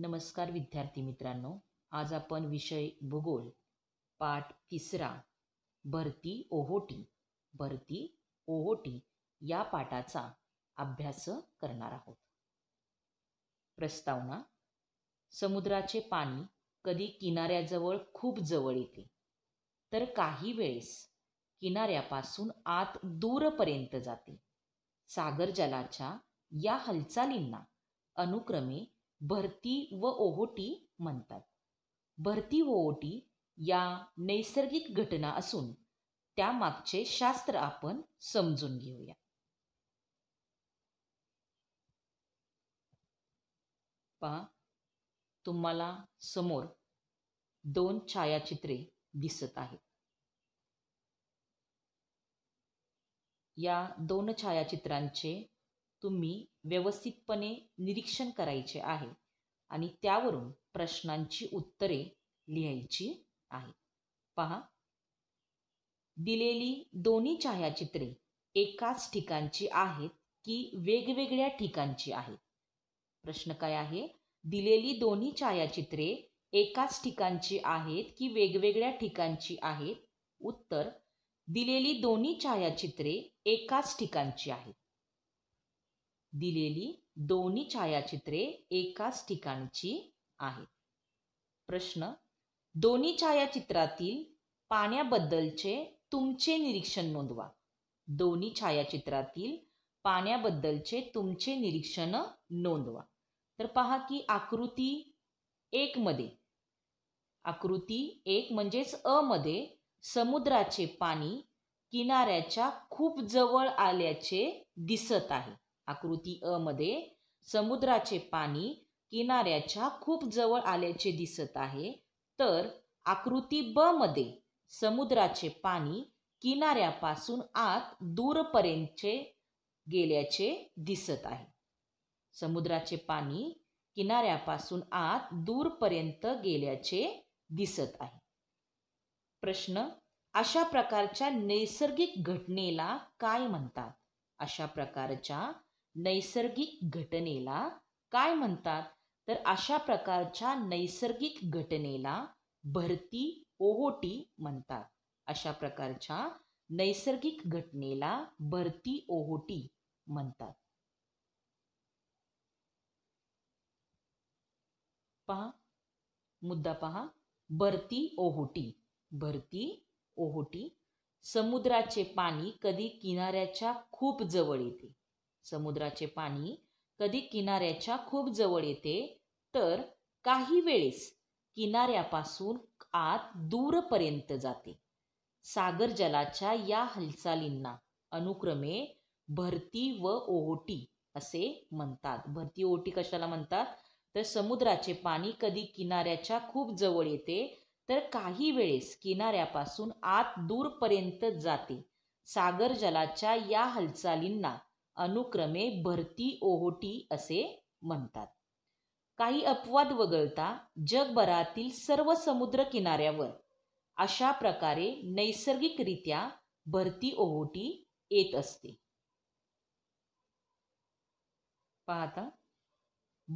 नमस्कार विद्यार्थी मित्रांनो आज आपण विषय भूगोल पाठ तिसरा भरती ओहोटी भरती ओहोटी या पाठाचा अभ्यास करणार आहोत प्रस्तावना समुद्राचे पाणी कधी किनाऱ्याजवळ खूप जवळ येते तर काही वेळेस किनाऱ्यापासून आत दूरपर्यंत जाते सागर जलाच्या या हालचालींना अनुक्रमे भरती व ओहोटी म्हणतात भरती व ओहोटी या नैसर्गिक घटना असून त्यामागचे शास्त्र आपण समजून घेऊया पा तुम्हाला समोर दोन छायाचित्रे दिसत आहेत या दोन छायाचित्रांचे तुम्ही व्यवस्थितपणे निरीक्षण करायचे आहे आणि त्यावरून प्रश्नांची उत्तरे लिहायची आहेत पहा दिलेली दोन्ही छायाचित्रे एकाच ठिकाणची आहेत की वेगवेगळ्या ठिकाणची आहेत प्रश्न काय आहे दिलेली दोन्ही छायाचित्रे एकाच ठिकाणची आहेत की वेगवेगळ्या ठिकाणची आहेत उत्तर दिलेली दोन्ही छायाचित्रे एकाच ठिकाणची आहेत दिलेली दोन्ही छायाचित्रे एकाच ठिकाणची आहेत प्रश्न दोन्ही छायाचित्रातील पाण्याबद्दलचे तुमचे निरीक्षण नोंदवा दोन्ही छायाचित्रातील पाण्याबद्दलचे तुमचे निरीक्षण नोंदवा तर पहा की आकृती एकमध्ये आकृती एक म्हणजेच अ मध्ये समुद्राचे पाणी किनाऱ्याच्या खूप जवळ आल्याचे दिसत आहे आकृती अ मध्ये समुद्राचे पाणी किनाऱ्याच्या खूप जवळ आल्याचे दिसत आहे तर आकृती ब मध्ये समुद्राचे पाणी किनाऱ्यापासून आत दूरपर्यंतचे गेल्याचे दिसत आहे समुद्राचे पाणी किनाऱ्यापासून आत दूरपर्यंत गेल्याचे दिसत आहे प्रश्न अशा प्रकारच्या नैसर्गिक घटनेला काय म्हणतात अशा प्रकारच्या नैसर्गिक घटनेला काय म्हणतात तर अशा प्रकारच्या नैसर्गिक घटनेला भरती ओहोटी म्हणतात अशा प्रकारच्या नैसर्गिक घटनेला भरती ओहोटी म्हणतात पहा मुद्दा पहा भरती ओहोटी भरती ओहोटी समुद्राचे पाणी कधी किनाऱ्याच्या खूप जवळ येते समुद्राचे पाणी कधी किनाऱ्याच्या खूप जवळ येते तर काही वेळेस किनाऱ्यापासून आत दूरपर्यंत जाते सागर जलाच्या या हालचालींना अनुक्रमे भरती व ओहोटी असे म्हणतात भरती ओहोटी कशाला म्हणतात तर समुद्राचे पाणी कधी किनाऱ्याच्या खूप जवळ येते तर काही वेळेस किनाऱ्यापासून आत दूरपर्यंत जाते सागर जलाच्या या हालचालींना अनुक्रमे भरती ओहोटी असे म्हणतात काही अपवाद वगळता जगभरातील सर्व समुद्र किनाऱ्यावर अशा प्रकारे नैसर्गिकरित्या भरती ओहोटी येत असते पाहता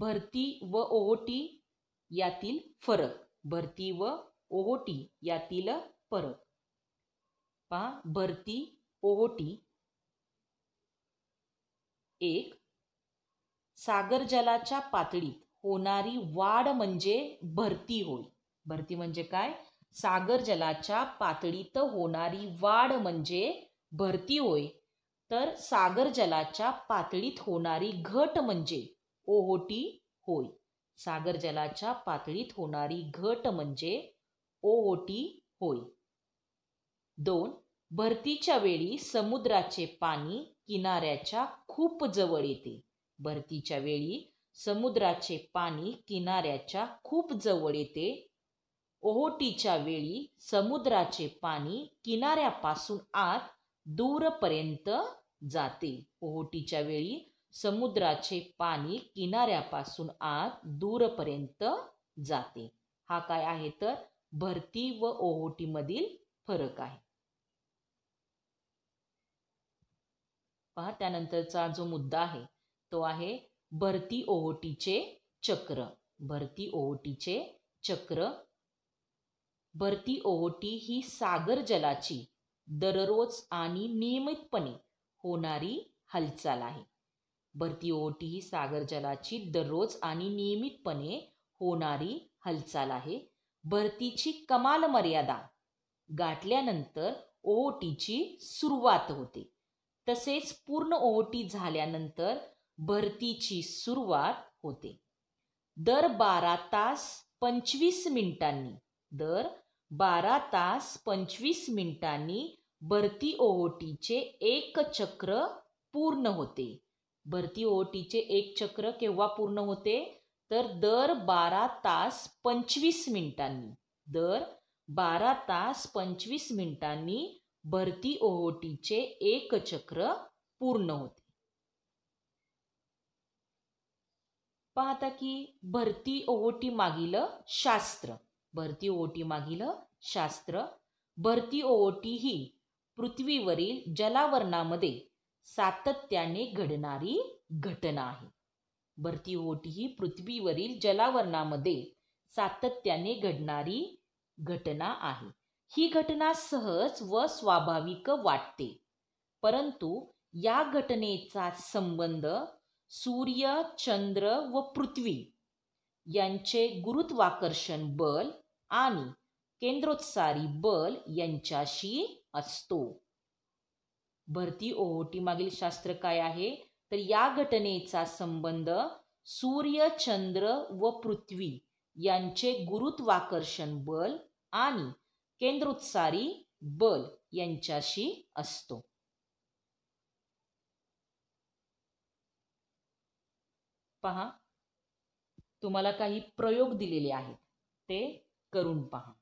भरती व ओहोटी यातील फरक भरती व ओहोटी यातील फरक पहा भरती ओहोटी एक सागरजलाच्या पातळीत होणारी वाढ म्हणजे भरती होय भरती म्हणजे काय सागरजलाच्या पातळीत होणारी वाढ म्हणजे भरती होय तर सागरजलाच्या पातळीत होणारी घट म्हणजे ओहोटी होय सागरजलाच्या पातळीत होणारी घट म्हणजे ओहोटी होय दोन भरतीच्या वेळी समुद्राचे पाणी किनाऱ्याच्या खूप जवळ येते भरतीच्या वेळी समुद्राचे पाणी किनाऱ्याच्या खूप जवळ येते ओहोटीच्या वेळी समुद्राचे पाणी किनाऱ्यापासून आत दूरपर्यंत जाते ओहोटीच्या वेळी समुद्राचे पाणी किनाऱ्यापासून आत दूरपर्यंत जाते हा काय आहे तर भरती व ओहोटीमधील फरक आहे पहा त्यानंतरचा जो मुद्दा आहे तो आहे भरती ओहोटीचे चक्र भरती ओहोटीचे चक्र भरती ओहोटी ही सागर जलाची दररोज आणि नियमितपणे होणारी हालचाल आहे भरती ओहोटी ही सागर जलाची दररोज आणि नियमितपणे होणारी हालचाल आहे भरतीची कमाल मर्यादा गाठल्यानंतर ओहोटीची सुरुवात होते तसेच पूर्ण ओवटी झाल्यानंतर भरतीची सुरुवात होते दर बारा तास पंचवीस मिनिटांनी दर बारा तास पंचवीस मिनिटांनी भरती ओहोटीचे एक चक्र पूर्ण होते भरती ओहोटीचे एक चक्र केव्हा पूर्ण होते तर दर बारा तास पंचवीस मिनिटांनी दर बारा तास पंचवीस मिनिटांनी भरती ओहोटीचे एक चक्र पूर्ण होते पाहता की भरती ओहोटी मागील शास्त्र भरती ओहोटी मागील शास्त्र भरती ओहोटी ही पृथ्वीवरील जलावरणामध्ये सातत्याने घडणारी घटना आहे भरती ओहोटी ही पृथ्वीवरील जलावरणामध्ये सातत्याने घडणारी घटना आहे ही घटना सहज व स्वाभाविक वाटते परंतु या घटनेचा संबंध सूर्य चंद्र व पृथ्वी यांचे गुरुत्वाकर्षण बल आणि केंद्रोत्सारी बल यांच्याशी असतो भरती ओहोटी मागील शास्त्र काय आहे तर या घटनेचा संबंध सूर्य चंद्र व पृथ्वी यांचे गुरुत्वाकर्षण बल आणि केंद्रोत्सारी बल यांच्याशी असतो पहा तुम्हाला काही प्रयोग दिलेले आहेत ते करून पहा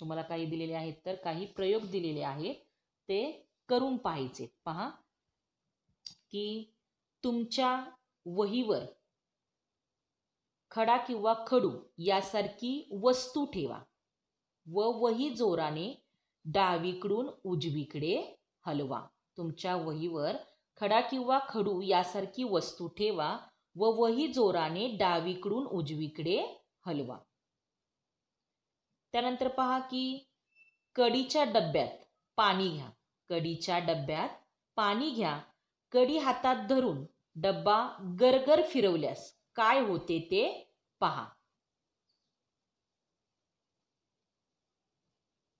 तुम्हाला काही दिलेले आहेत तर काही प्रयोग दिलेले आहेत ते करून पाहायचे पहा की तुमच्या वहीवर खडा किंवा खडू यासारखी वस्तू ठेवा व वही जोराने डावीकडून उजवीकडे हलवा तुमच्या वहीवर खडा किंवा खडू यासारखी वस्तू ठेवा व वही जोराने डावीकडून उजवीकडे हलवा त्यानंतर पहा की कडीच्या डब्यात पाणी घ्या कडीच्या डब्यात पाणी घ्या कडी हातात धरून डब्बा गरगर फिरवल्यास काय होते ते पहा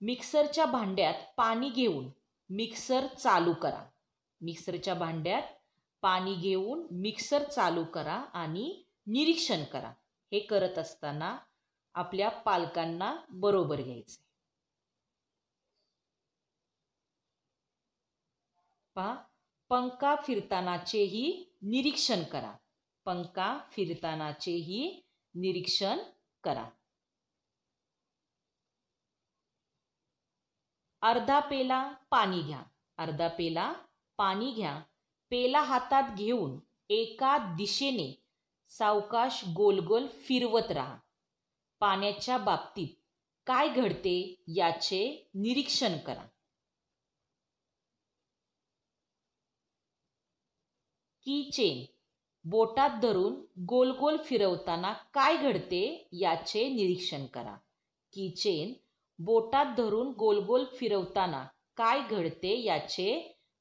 मिक्सरच्या भांड्यात पाणी घेऊन मिक्सर चालू करा मिक्सरच्या भांड्यात पाणी घेऊन मिक्सर चालू करा आणि निरीक्षण करा हे करत असताना आपल्या पालकांना बरोबर घ्यायचे पहा पंखा फिरतानाचेही निरीक्षण करा पंखा फिरतानाचेही निरीक्षण करा अर्धा पेला पाणी घ्या अर्धा पेला पाणी घ्या पेला हातात घेऊन एका दिशेने सावकाश गोलगोल फिरवत राहा पाण्याच्या बाबतीत काय घडते याचे निरीक्षण करा की चेन बोटात धरून गोल गोल फिरवताना काय घडते याचे निरीक्षण करा की चेन बोटात धरून गोलगोल फिरवताना काय घडते याचे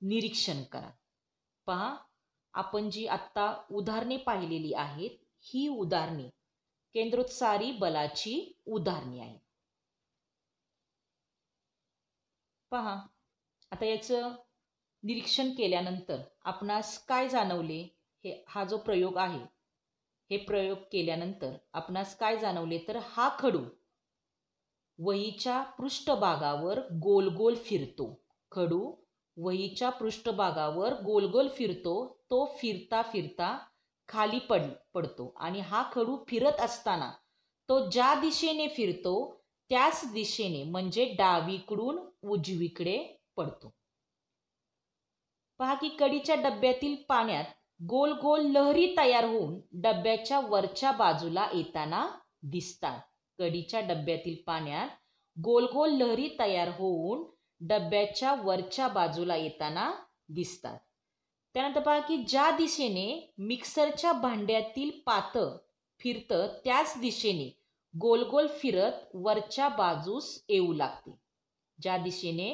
निरीक्षण करा पहा आपण जी आत्ता उदाहरणे पाहिलेली आहेत ही उदाहरणे केंद्रोत्सारी बलाची उदाहरणे आहे। पहा आता याचं निरीक्षण केल्यानंतर आपणास काय जाणवले हे हा जो प्रयोग आहे हे प्रयोग केल्यानंतर आपणास काय जाणवले तर हा खडू वहीच्या पृष्ठभागावर गोल गोल फिरतो खडू वहीच्या पृष्ठभागावर गोल गोल फिरतो तो फिरता फिरता खाली पड पडतो आणि हा खडू फिरत असताना तो ज्या दिशेने फिरतो त्याच दिशेने म्हणजे डावीकडून उजवीकडे पडतो पहा की कडीच्या डब्यातील पाण्यात गोल गोल लहरी तयार होऊन डब्याच्या वरच्या बाजूला येताना दिसतात कडीच्या डब्यातील पाण्यात गोल लहरी तयार होऊन डब्याच्या वरच्या बाजूला येताना दिसतात त्यानंतर पहा की ज्या दिशेने मिक्सरच्या भांड्यातील पात फिरतं त्याच दिशेने गोलगोल फिरत वरच्या बाजूस येऊ लागते ज्या दिशेने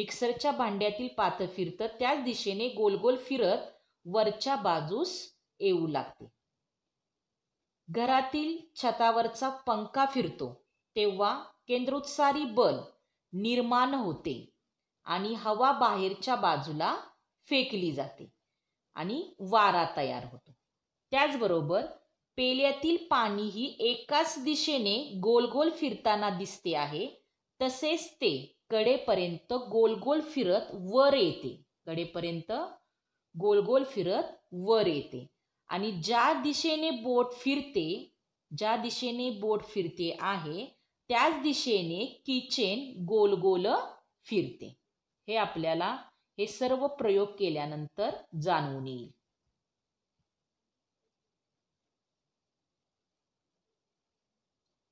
मिक्सरच्या भांड्यातील पात फिरतं त्याच दिशेने गोलगोल फिरत वरच्या बाजूस येऊ लागते घरातील छतावरचा पंखा फिरतो तेव्हा केंद्रोत्सारी बल निर्माण होते आणि हवा बाहेरच्या बाजूला फेकली जाते आणि वारा तयार होतो त्याचबरोबर पेल्यातील पाणी ही एकाच दिशेने गोलगोल फिरताना दिसते आहे तसेच ते कडेपर्यंत गोलगोल गोल फिरत वर येते कडेपर्यंत गोल फिरत वर येते आणि ज्या दिशेने बोट फिरते ज्या दिशेने बोट फिरते आहे त्याच दिशेने किचेन गोल गोल फिरते हे आपल्याला हे सर्व प्रयोग केल्यानंतर जाणवून येईल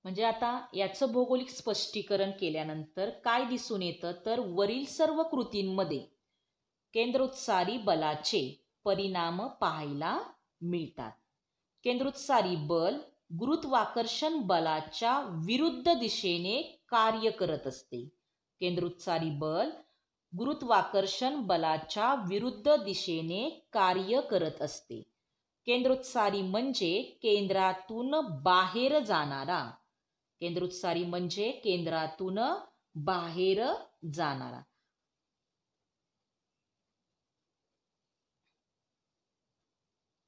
म्हणजे आता याचं भौगोलिक स्पष्टीकरण केल्यानंतर काय दिसून येतं तर वरील सर्व कृतींमध्ये केंद्रोत्सारी बलाचे परिणाम पाहायला मिळतात केंद्रोत्सारी बल गुरुत्वाकर्षण बलाच्या विरुद्ध दिशेने कार्य करत असते केंद्रोत्सारी बल गुरुत्वाकर्षण बलाच्या विरुद्ध दिशेने कार्य करत असते केंद्रोत्सारी म्हणजे केंद्रातून बाहेर जाणारा केंद्रोत्सारी म्हणजे केंद्रातून बाहेर जाणारा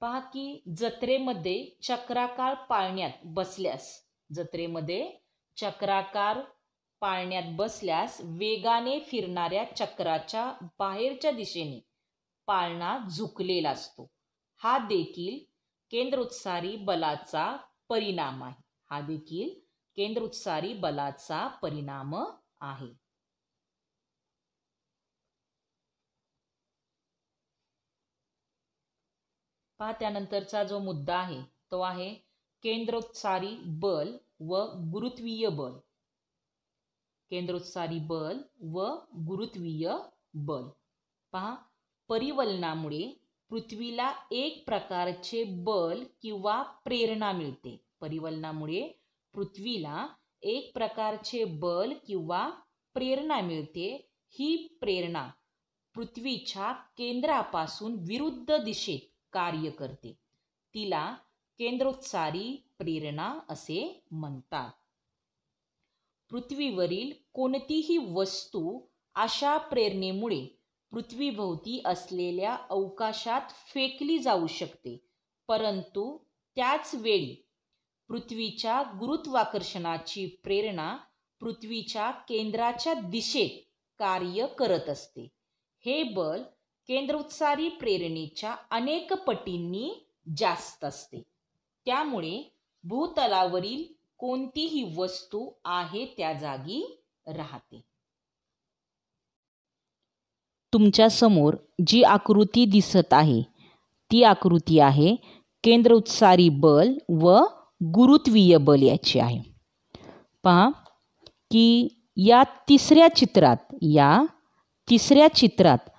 पहा की जत्रेमध्ये चक्राकार पाळण्यात बसल्यास जत्रेमध्ये चक्राकार पाळण्यात बसल्यास वेगाने फिरणाऱ्या चक्राच्या बाहेरच्या दिशेने पाळणा झुकलेला असतो हा देखील केंद्रोत्सारी बलाचा परिणाम आहे हा देखील केंद्रोत्सारी बलाचा परिणाम आहे पहा त्यानंतरचा जो मुद्दा आहे तो आहे केंद्रोत्सारी बल व गुरुत्वीय बल केंद्रोत्सारी बल व गुरुत्वीय बल पहा परिवलनामुळे पृथ्वीला एक प्रकारचे बल किंवा प्रेरणा मिळते परिवलनामुळे पृथ्वीला एक प्रकारचे बल किंवा प्रेरणा मिळते ही प्रेरणा पृथ्वीच्या केंद्रापासून विरुद्ध दिशेत कार्य करते तिला केंद्रोत्सारी प्रेरणा असे म्हणतात पृथ्वीवरील कोणतीही वस्तू अशा प्रेरणेमुळे पृथ्वीभोवती असलेल्या अवकाशात फेकली जाऊ शकते परंतु त्याच वेळी पृथ्वीच्या गुरुत्वाकर्षणाची प्रेरणा पृथ्वीच्या केंद्राच्या दिशेत कार्य करत असते हे बल केंद्रोत्सारी प्रेरणेच्या अनेक पटींनी जास्त असते त्यामुळे भूतलावरील कोणतीही वस्तू आहे त्या जागी राहते तुमच्या समोर जी आकृती दिसत आहे ती आकृती आहे केंद्रोत्सारी बल व गुरुत्वीय बल याची आहे पहा की या तिसऱ्या चित्रात या तिसऱ्या चित्रात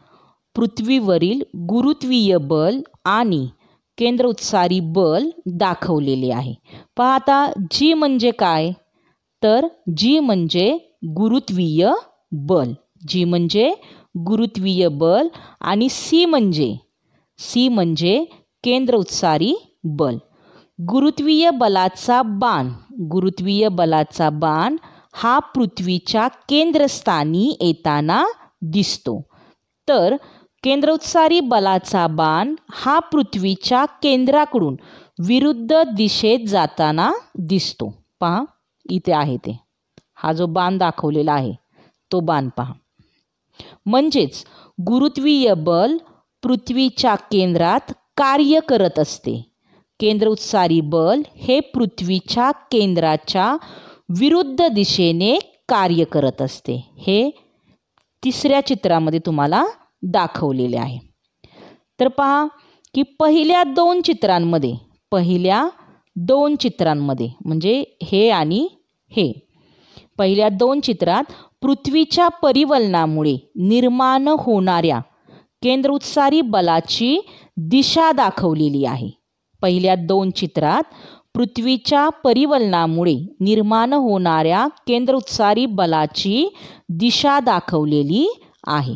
पृथ्वीवरील गुरुत्वीय बल आणि केंद्रोत्सारी बल दाखवलेले आहे पहा आता जी म्हणजे काय तर जी म्हणजे गुरुत्वीय बल जी म्हणजे गुरुत्वीय बल आणि सी म्हणजे सी म्हणजे केंद्रोत्सारी बल गुरुत्वीय बलाचा बाण गुरुत्वीय बलाचा बाण हा पृथ्वीच्या केंद्रस्थानी येताना दिसतो तर केंद्रोत्सारी बलाचा बाण हा पृथ्वीच्या केंद्राकडून विरुद्ध दिशेत जाताना दिसतो पहा इथे आहे ते हा जो बाण दाखवलेला आहे तो बाण पहा म्हणजेच गुरुत्वीय बल पृथ्वीच्या केंद्रात कार्य करत असते केंद्रोत्सारी बल हे पृथ्वीच्या केंद्राच्या विरुद्ध दिशेने कार्य करत असते हे तिसऱ्या चित्रामध्ये तुम्हाला दाखवलेले आहे तर पहा की पहिल्या दोन चित्रांमध्ये पहिल्या दोन चित्रांमध्ये म्हणजे हे आणि हे पहिल्या दोन चित्रात पृथ्वीच्या परिवलनामुळे निर्माण होणाऱ्या केंद्रोत्सारी बलाची दिशा दाखवलेली आहे पहिल्या दोन चित्रात पृथ्वीच्या परिवलनामुळे निर्माण होणाऱ्या केंद्रोत्सारी बलाची दिशा दाखवलेली आहे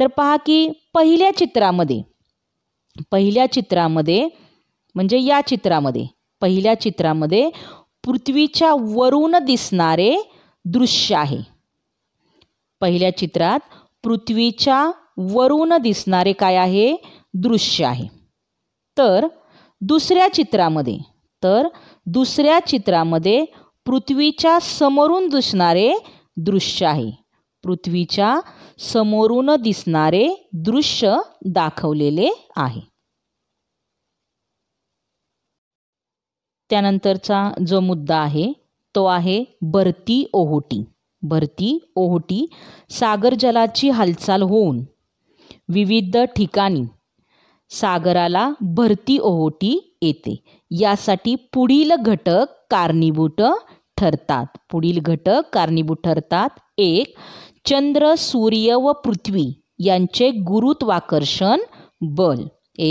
तर पहा की पहिल्या चित्रामध्ये पहिल्या चित्रामध्ये म्हणजे या चित्रामध्ये पहिल्या चित्रामध्ये पृथ्वीच्या वरून दिसणारे दृश्य आहे पहिल्या चित्रात पृथ्वीच्या वरून दिसणारे काय आहे दृश्य आहे तर दुसऱ्या चित्रामध्ये तर दुसऱ्या चित्रामध्ये पृथ्वीच्या समोरून दिसणारे दृश्य आहे पृथ्वीच्या समोरून दिसणारे दृश्य दाखवलेले आहे त्यानंतरचा जो मुद्दा आहे तो आहे भरती ओहोटी भरती ओहोटी सागर जलाची हालचाल होऊन विविध ठिकाणी सागराला भरती ओहोटी येते यासाठी पुढील घटक कारणीभूत ठरतात पुढील घटक कारणीभूत ठरतात एक चंद्र सूर्य व पृथ्वी यांचे गुरुत्वाकर्षण बल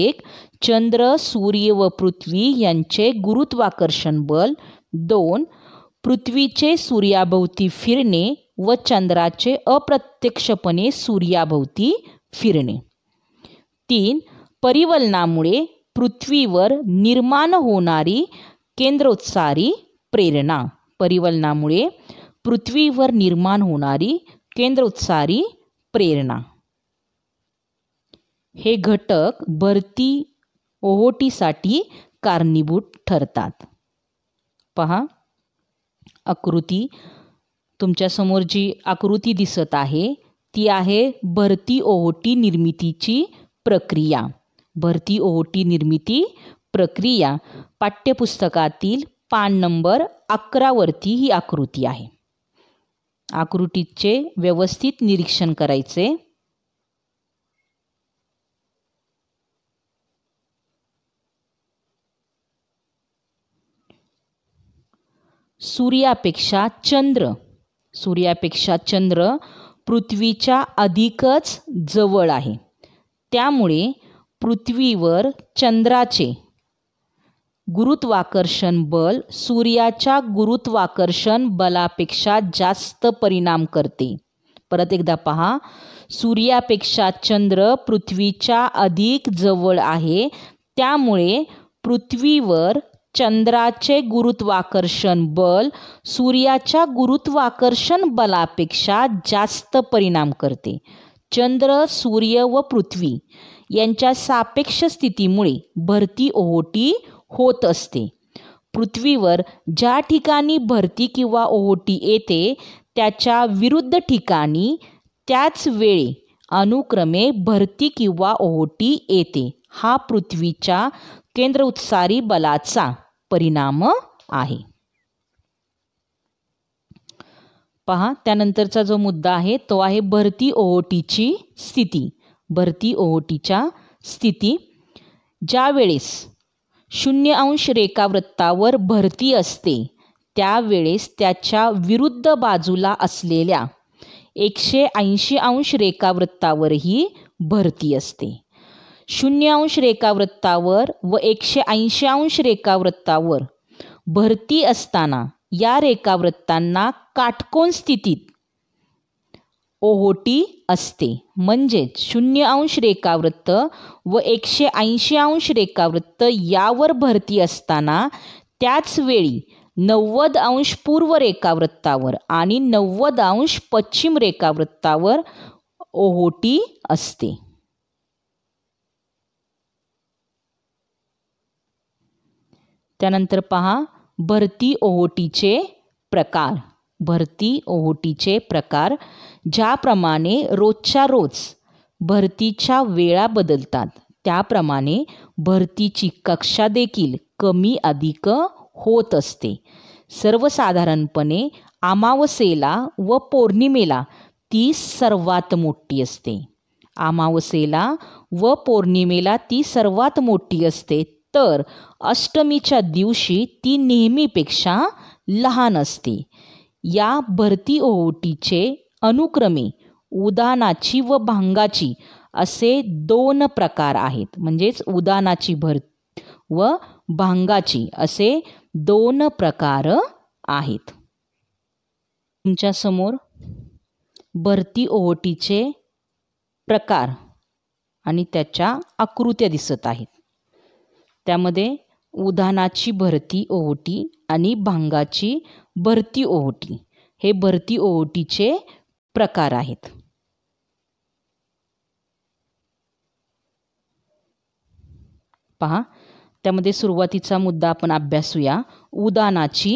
एक चंद्र सूर्य व पृथ्वी यांचे गुरुत्वाकर्षण बल दोन पृथ्वीचे सूर्याभोवती फिरणे व चंद्राचे अप्रत्यक्षपणे सूर्याभोवती फिरणे तीन परिवलनामुळे पृथ्वीवर निर्माण होणारी केंद्रोत्सारी प्रेरणा परिवलनामुळे पृथ्वीवर निर्माण होणारी केंद्र उत्सारी प्रेरणा हे घटक भरती ओहोटीसाठी कारणीभूत ठरतात पहा आकृती तुमच्यासमोर जी आकृती दिसत आहे ती आहे भरती ओहोटी निर्मितीची प्रक्रिया भरती ओहोटी निर्मिती प्रक्रिया पाठ्यपुस्तकातील पान नंबर अकरावरती ही आकृती आहे आकृतीचे व्यवस्थित निरीक्षण करायचे सूर्यापेक्षा चंद्र सूर्यापेक्षा चंद्र पृथ्वीच्या अधिकच जवळ आहे त्यामुळे पृथ्वीवर चंद्राचे गुरुत्वाकर्षण बल सूर्याच्या गुरुत्वाकर्षण बलापेक्षा जास्त परिणाम करते परत एकदा पहा सूर्यापेक्षा चंद्र पृथ्वीच्या अधिक जवळ आहे त्यामुळे पृथ्वीवर चंद्राचे गुरुत्वाकर्षण बल सूर्याच्या गुरुत्वाकर्षण बलापेक्षा जास्त परिणाम करते चंद्र सूर्य व पृथ्वी यांच्या सापेक्ष स्थितीमुळे भरती ओहोटी होत असते पृथ्वीवर ज्या ठिकाणी भरती किंवा ओहोटी येते त्याच्या विरुद्ध ठिकाणी त्याच वेळी अनुक्रमे भरती किंवा ओहोटी येते हा पृथ्वीच्या केंद्र उत्सारी बलाचा परिणाम आहे पहा त्यानंतरचा जो मुद्दा आहे तो आहे भरती ओहोटीची स्थिती भरती ओहोटीच्या स्थिती ज्यावेळेस शून्य अंश रेखावृत्तावर भरती असते त्यावेळेस त्याच्या विरुद्ध बाजूला असलेल्या एकशे ऐंशी अंश रेखावृत्तावरही भरती असते शून्य अंश रेखावृत्तावर व एकशे ऐंशी अंश रेखावृत्तावर भरती असताना या रेखावृत्तांना काटकोन स्थितीत ओहोटी असते म्हणजेच शून्य अंश रेखावृत्त व एकशे ऐंशी अंश रेखावृत्त यावर भरती असताना त्याच वेळी नव्वद अंश पूर्व रेखावृत्तावर आणि नव्वद अंश पश्चिम रेखावृत्तावर ओहोटी असते त्यानंतर पहा भरती ओहोटीचे प्रकार भरती ओहोटीचे प्रकार ज्याप्रमाणे रोजच्या रोज भरतीच्या वेळा बदलतात त्याप्रमाणे भरतीची कक्षा देखील कमी अधिक होत असते सर्वसाधारणपणे अमावसेला व पौर्णिमेला ती सर्वात मोठी असते अमावसेला व पौर्णिमेला ती सर्वात मोठी असते तर अष्टमीच्या दिवशी ती नेहमीपेक्षा लहान असते या भरती ओहोटीचे अनुक्रमे उदानाची व भांगाची असे दोन प्रकार आहेत म्हणजेच उदानाची भर व भांगाची असे दोन प्रकार आहेत समोर भरती ओहोटीचे प्रकार आणि त्याच्या आकृत्या दिसत आहेत त्यामध्ये उदानाची भरती ओहोटी आणि भांगाची भरती ओहोटी हे भरती ओहोटीचे प्रकार आहेत पहा त्यामध्ये सुरुवातीचा मुद्दा आपण अभ्यासूया उदानाची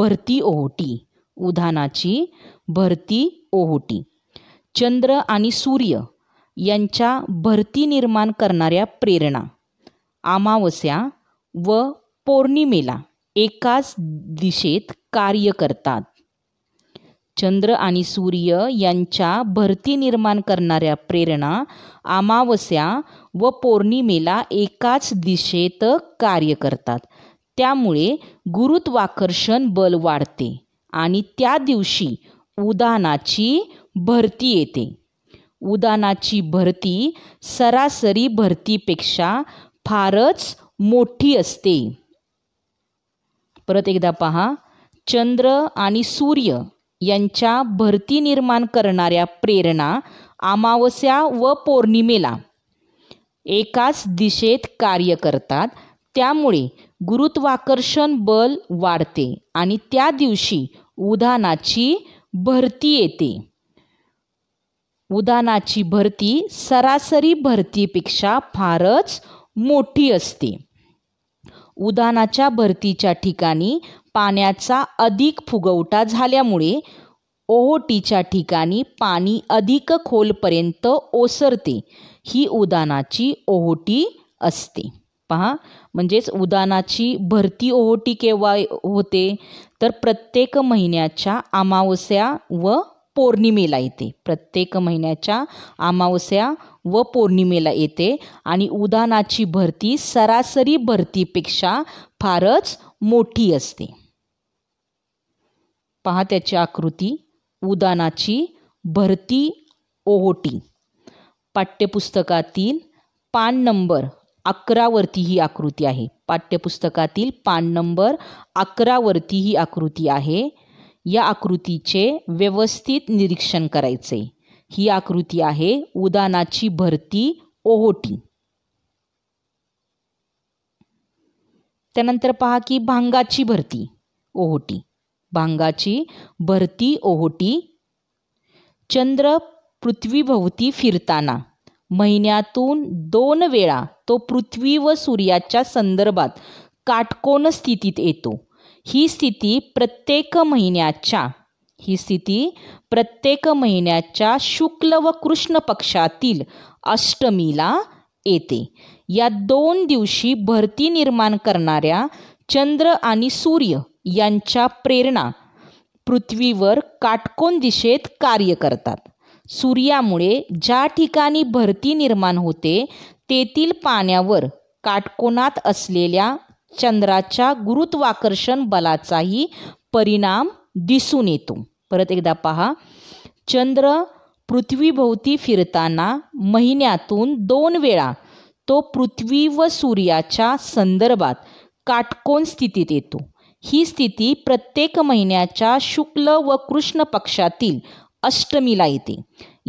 भरती ओहोटी उदानाची भरती ओहोटी चंद्र आणि सूर्य यांच्या भरती निर्माण करणाऱ्या प्रेरणा अमावस्या व पौर्णिमेला एकाच दिशेत कार्य करतात चंद्र आणि सूर्य यांच्या भरती निर्माण करणाऱ्या प्रेरणा अमावस्या व पौर्णिमेला एकाच दिशेत कार्य करतात त्यामुळे गुरुत्वाकर्षण बल वाढते आणि त्या दिवशी उदानाची भरती येते उदानाची भरती सरासरी भरतीपेक्षा फारच मोठी असते परत एकदा पहा चंद्र आणि सूर्य यांच्या भरती निर्माण करणाऱ्या प्रेरणा अमावस्या व पौर्णिमेला एकाच दिशेत कार्य करतात त्यामुळे गुरुत्वाकर्षण बल वाढते आणि त्या दिवशी उदानाची भरती येते उदानाची भरती सरासरी भरतीपेक्षा फारच मोठी असते उदानाच्या भरतीच्या ठिकाणी पाण्याचा अधिक फुगवटा झाल्यामुळे ओहोटीच्या ठिकाणी पाणी अधिक खोलपर्यंत ओसरते ही उदानाची ओहोटी असते पहा म्हणजेच उदानाची भरती ओहोटी केव्हा होते तर प्रत्येक महिन्याच्या अमावस्या व पौर्णिमेला येते प्रत्येक महिन्याच्या अमावस्या व पौर्णिमेला येते आणि उदानाची भरती सरासरी भरतीपेक्षा फारच मोठी असते पहा त्याची आकृती उदानाची भरती ओहोटी पाठ्यपुस्तकातील पान नंबर अकरावरती ही आकृती आहे पाठ्यपुस्तकातील पान नंबर अकरावरती ही आकृती आहे या आकृतीचे व्यवस्थित निरीक्षण करायचे ही आकृती आहे उदानाची भरती ओहोटी त्यानंतर पहा की भांगाची भरती ओहोटी भांगाची भरती ओहोटी चंद्र पृथ्वीभोवती फिरताना महिन्यातून दोन वेळा तो पृथ्वी व सूर्याच्या संदर्भात काटकोन स्थितीत येतो ही स्थिती प्रत्येक महिन्याच्या ही स्थिती प्रत्येक महिन्याच्या शुक्ल व कृष्ण पक्षातील अष्टमीला येते या दोन दिवशी भरती निर्माण करणाऱ्या चंद्र आणि सूर्य यांच्या प्रेरणा पृथ्वीवर काटकोन दिशेत कार्य करतात सूर्यामुळे ज्या ठिकाणी भरती निर्माण होते तेथील पाण्यावर काटकोनात असलेल्या चंद्राच्या गुरुत्वाकर्षण बलाचाही परिणाम दिसून येतो परत एकदा पहा चंद्र पृथ्वीभोवती फिरताना महिन्यातून दोन वेळा तो पृथ्वी व सूर्याच्या संदर्भात काटकोन स्थितीत येतो ही स्थिती प्रत्येक महिन्याच्या शुक्ल व कृष्ण पक्षातील अष्टमीला येते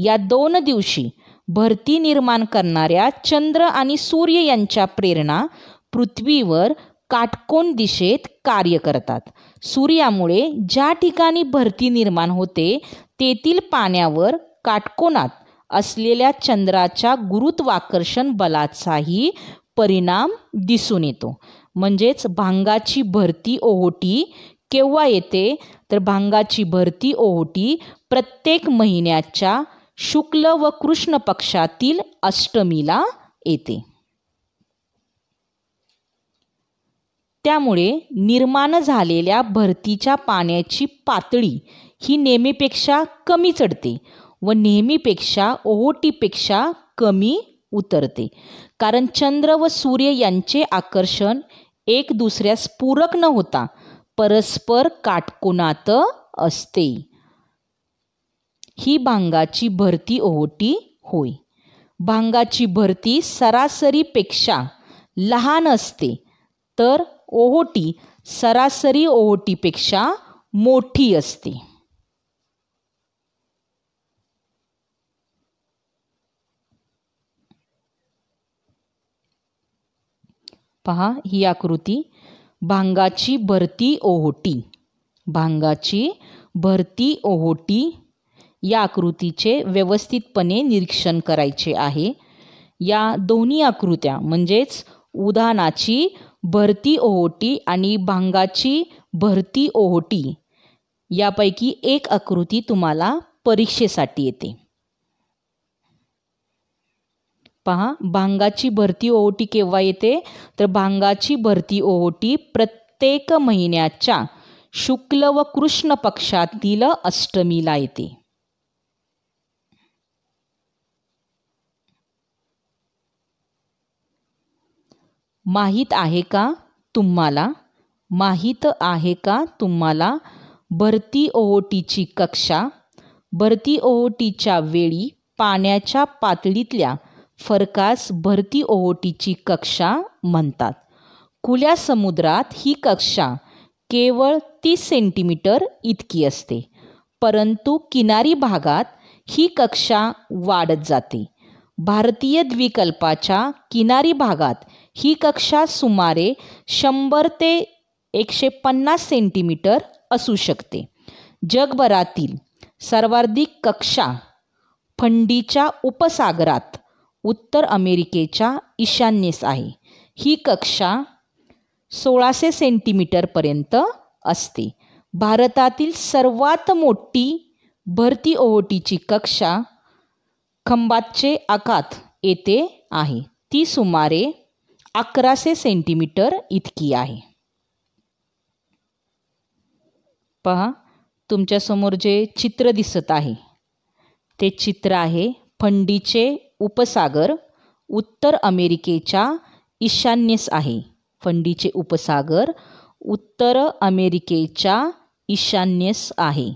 या दोन दिवशी भरती निर्माण करणाऱ्या चंद्र आणि सूर्य यांच्या प्रेरणा पृथ्वीवर काटकोण दिशेत कार्य करतात सूर्यामुळे ज्या ठिकाणी भरती निर्माण होते तेथील पाण्यावर काटकोणात असलेल्या चंद्राच्या गुरुत्वाकर्षण बलाचाही परिणाम दिसून येतो म्हणजेच भांगाची भरती ओहोटी केव्हा येते तर भांगाची भरती ओहोटी प्रत्येक महिन्याच्या शुक्ल व कृष्ण पक्षातील अष्टमीला येते त्यामुळे निर्माण झालेल्या भरतीच्या पाण्याची पातळी ही नेहमीपेक्षा कमी चढते व नेहमीपेक्षा ओहोटीपेक्षा कमी उतरते कारण चंद्र व सूर्य यांचे आकर्षण एक दुसऱ्यास पूरक न होता परस्पर काटकोनात असते ही भांगाची भरती ओहोटी होय भांगाची भरती सरासरीपेक्षा लहान असते तर ओहोटी सरासरी ओहोटीपेक्षा मोठी असते पहा ही आकृती भांगाची भरती ओहोटी भांगाची भरती ओहोटी या आकृतीचे व्यवस्थितपणे निरीक्षण करायचे आहे या दोन्ही आकृत्या म्हणजेच उदाहरणाची भरती ओहोटी आणि भांगाची भरती ओहोटी यापैकी एक आकृती तुम्हाला परीक्षेसाठी येते पहा भांगाची भरती ओहोटी केव्हा येते तर भांगाची भरती ओहोटी प्रत्येक महिन्याच्या शुक्ल व कृष्ण पक्षातील अष्टमीला येते माहीत आहे का तुम्हाला माहीत आहे का तुम्हाला भरती ओहोटीची कक्षा भरती ओहोटीच्या वेळी पाण्याच्या पातळीतल्या फरकास भरती ओहोटीची कक्षा म्हणतात खुल्या समुद्रात ही कक्षा केवळ तीस सेंटीमीटर इतकी असते परंतु किनारी भागात ही कक्षा वाढत जाते भारतीय द्विकल्पाच्या किनारी भागात ही कक्षा सुमारे शंभर ते एकशे पन्नास सेंटीमीटर असू शकते जगभरातील सर्वाधिक कक्षा फंडीच्या उपसागरात उत्तर अमेरिकेच्या ईशान्येस आहे ही कक्षा सोळाशे सेंटीमीटरपर्यंत असते भारतातील सर्वात मोठी भरती ओहोटीची कक्षा खंबातचे आकात येथे आहे ती सुमारे अकराशे सेंटीमीटर इतकी आहे पहा तुमच्यासमोर जे चित्र दिसत आहे ते चित्र आहे फंडीचे उपसागर उत्तर अमेरिकेच्या ईशान्येस आहे फंडीचे उपसागर उत्तर अमेरिकेच्या ईशान्येस आहे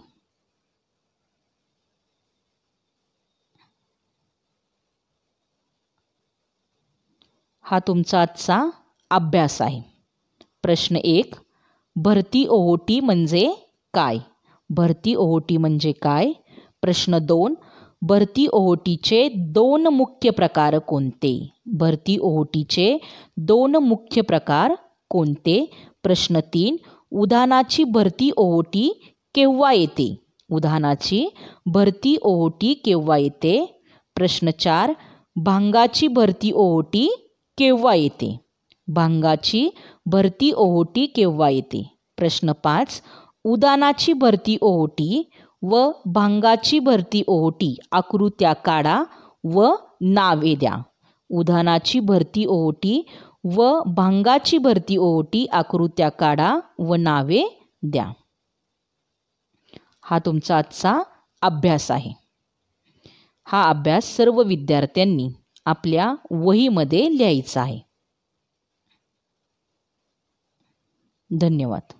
हा तुमचा आजचा अभ्यास आहे प्रश्न एक भरती ओहोटी म्हणजे काय भरती ओहोटी म्हणजे काय प्रश्न दोन भरती ओहोटीचे दोन मुख्य प्रकार कोणते भरती ओहोटीचे दोन मुख्य प्रकार कोणते प्रश्न तीन उधानाची भरती ओहोटी केव्हा येते उधानाची भरती ओहोटी केव्हा येते प्रश्न चार भांगाची भरती ओहोटी केव्हा येते भांगाची भरती ओहोटी केव्हा येते प्रश्न पाच उदानाची भरती ओहोटी व भांगाची भरती ओहोटी आकृत्या काढा व नावे द्या उदानाची भरती ओहोटी व भांगाची भरती ओहोटी आकृत्या काढा व नावे द्या हा तुमचा आजचा अभ्यास आहे हा अभ्यास सर्व विद्यार्थ्यांनी आपल्या वहीमध्ये लिहायचं आहे धन्यवाद